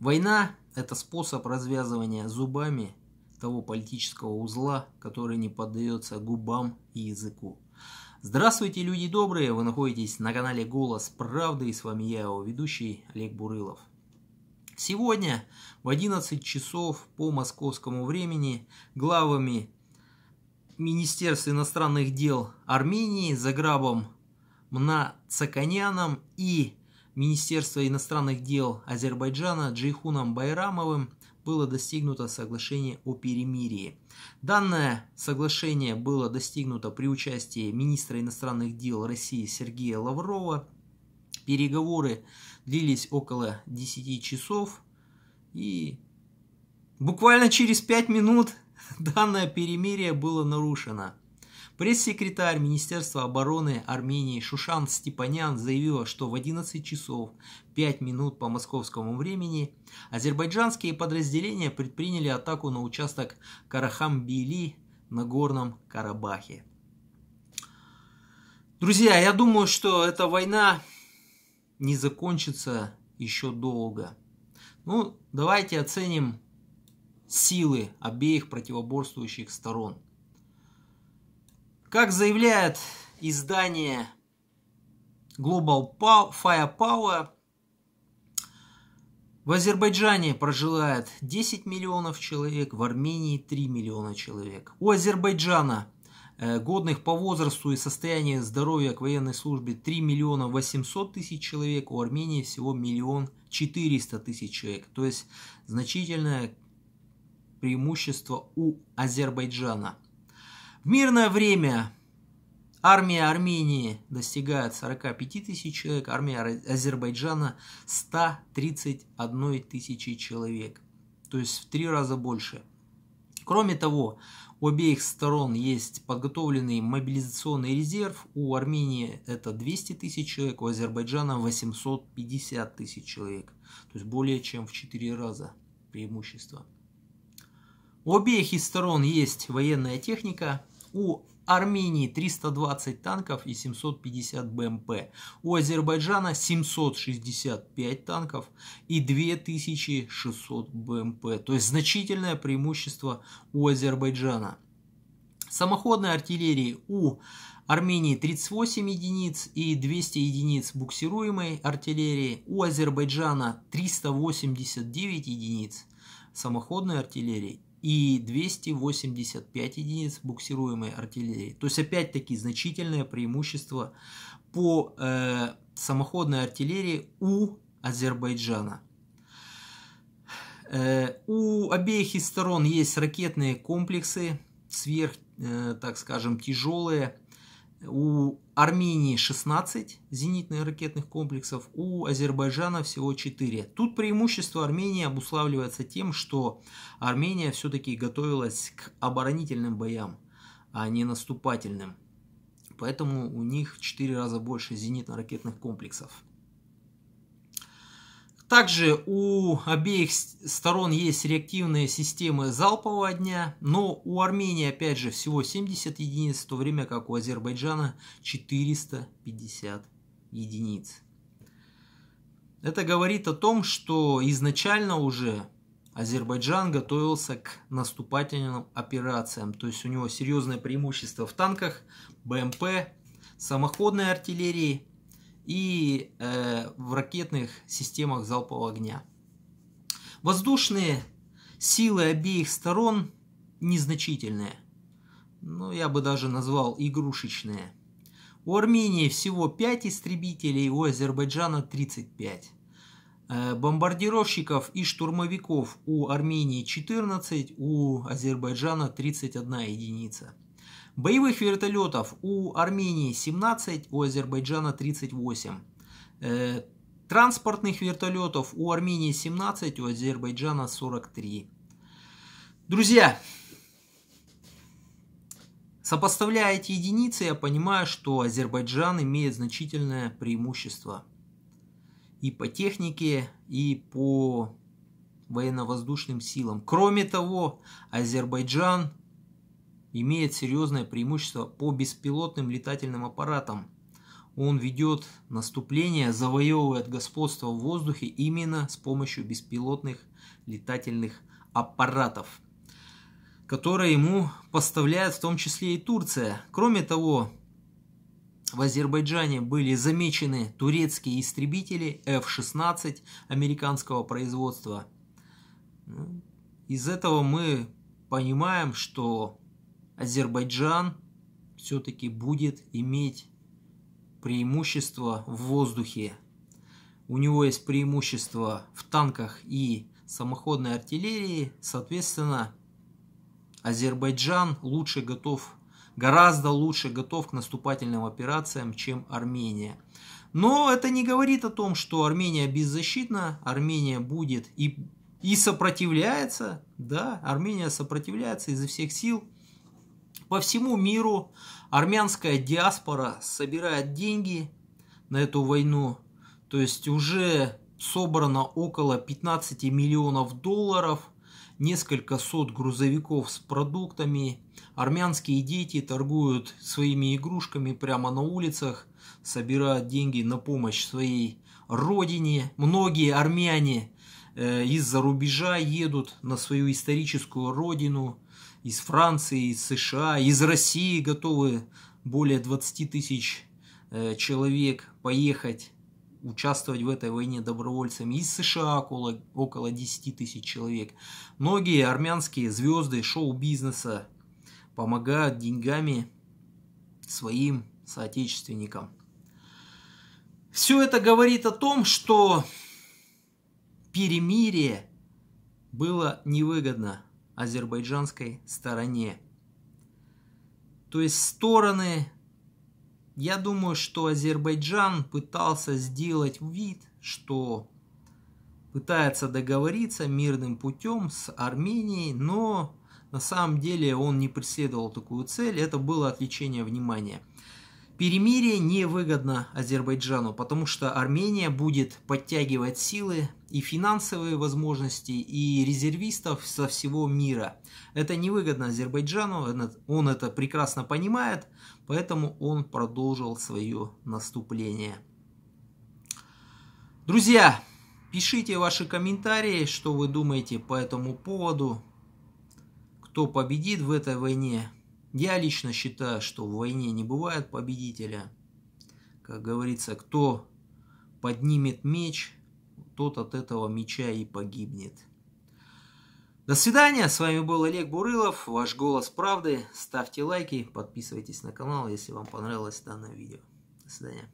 Война – это способ развязывания зубами того политического узла, который не поддается губам и языку. Здравствуйте, люди добрые! Вы находитесь на канале «Голос правды» и с вами я, его ведущий Олег Бурылов. Сегодня в 11 часов по московскому времени главами Министерства иностранных дел Армении за грабом Мнацаканяном и Министерства иностранных дел Азербайджана Джейхуном Байрамовым было достигнуто соглашение о перемирии. Данное соглашение было достигнуто при участии министра иностранных дел России Сергея Лаврова. Переговоры длились около 10 часов и буквально через 5 минут данное перемирие было нарушено. Пресс-секретарь Министерства обороны Армении Шушан Степанян заявила, что в 11 часов 5 минут по московскому времени азербайджанские подразделения предприняли атаку на участок карахам на Горном Карабахе. Друзья, я думаю, что эта война не закончится еще долго. Ну, давайте оценим силы обеих противоборствующих сторон – как заявляет издание Global Firepower, в Азербайджане проживает 10 миллионов человек, в Армении 3 миллиона человек. У Азербайджана э, годных по возрасту и состоянию здоровья к военной службе 3 миллиона 800 тысяч человек, у Армении всего миллион 400 тысяч человек. То есть значительное преимущество у Азербайджана – мирное время армия Армении достигает 45 тысяч человек, армия Азербайджана 131 тысячи человек. То есть в три раза больше. Кроме того, у обеих сторон есть подготовленный мобилизационный резерв. У Армении это 200 тысяч человек, у Азербайджана 850 тысяч человек. То есть более чем в 4 раза преимущество. У обеих из сторон есть военная техника, у Армении 320 танков и 750 БМП. У Азербайджана 765 танков и 2600 БМП. То есть значительное преимущество у Азербайджана. Самоходной артиллерии у Армении 38 единиц и 200 единиц буксируемой артиллерии. У Азербайджана 389 единиц самоходной артиллерии и 285 единиц буксируемой артиллерии. То есть опять-таки значительное преимущество по э, самоходной артиллерии у Азербайджана. Э, у обеих из сторон есть ракетные комплексы, сверх, э, так скажем, тяжелые, у Армении 16 зенитно-ракетных комплексов, у Азербайджана всего 4. Тут преимущество Армении обуславливается тем, что Армения все-таки готовилась к оборонительным боям, а не наступательным. Поэтому у них в 4 раза больше зенитно-ракетных комплексов. Также у обеих сторон есть реактивные системы залпового огня, но у Армении, опять же, всего 70 единиц, в то время как у Азербайджана 450 единиц. Это говорит о том, что изначально уже Азербайджан готовился к наступательным операциям. То есть у него серьезное преимущество в танках, БМП, самоходной артиллерии и э, в ракетных системах залпового огня. Воздушные силы обеих сторон незначительные. Ну, я бы даже назвал игрушечные. У Армении всего 5 истребителей, у Азербайджана 35. Э, бомбардировщиков и штурмовиков у Армении 14, у Азербайджана 31 единица. Боевых вертолетов у Армении 17, у Азербайджана 38. Э, транспортных вертолетов у Армении 17, у Азербайджана 43. Друзья, сопоставляя эти единицы, я понимаю, что Азербайджан имеет значительное преимущество и по технике, и по военно-воздушным силам. Кроме того, Азербайджан имеет серьезное преимущество по беспилотным летательным аппаратам. Он ведет наступление, завоевывает господство в воздухе именно с помощью беспилотных летательных аппаратов, которые ему поставляет в том числе и Турция. Кроме того, в Азербайджане были замечены турецкие истребители F-16 американского производства. Ну, из этого мы понимаем, что Азербайджан все-таки будет иметь преимущество в воздухе. У него есть преимущество в танках и самоходной артиллерии. Соответственно, Азербайджан лучше готов, гораздо лучше готов к наступательным операциям, чем Армения. Но это не говорит о том, что Армения беззащитна, Армения будет и, и сопротивляется. Да, Армения сопротивляется изо всех сил. По всему миру армянская диаспора собирает деньги на эту войну. То есть уже собрано около 15 миллионов долларов, несколько сот грузовиков с продуктами. Армянские дети торгуют своими игрушками прямо на улицах, собирают деньги на помощь своей родине. Многие армяне э, из-за рубежа едут на свою историческую родину, из Франции, из США, из России готовы более 20 тысяч э, человек поехать участвовать в этой войне добровольцами из США около, около 10 тысяч человек. Многие армянские звезды шоу-бизнеса помогают деньгами своим соотечественникам. Все это говорит о том, что перемирие было невыгодно азербайджанской стороне. То есть стороны, я думаю, что Азербайджан пытался сделать вид, что пытается договориться мирным путем с Арменией, но на самом деле он не преследовал такую цель, это было отвлечение внимания. Перемирие невыгодно Азербайджану, потому что Армения будет подтягивать силы и финансовые возможности, и резервистов со всего мира. Это невыгодно Азербайджану, он это прекрасно понимает, поэтому он продолжил свое наступление. Друзья, пишите ваши комментарии, что вы думаете по этому поводу, кто победит в этой войне, я лично считаю, что в войне не бывает победителя. Как говорится, кто поднимет меч, тот от этого меча и погибнет. До свидания, с вами был Олег Бурылов, ваш голос правды. Ставьте лайки, подписывайтесь на канал, если вам понравилось данное видео. До свидания.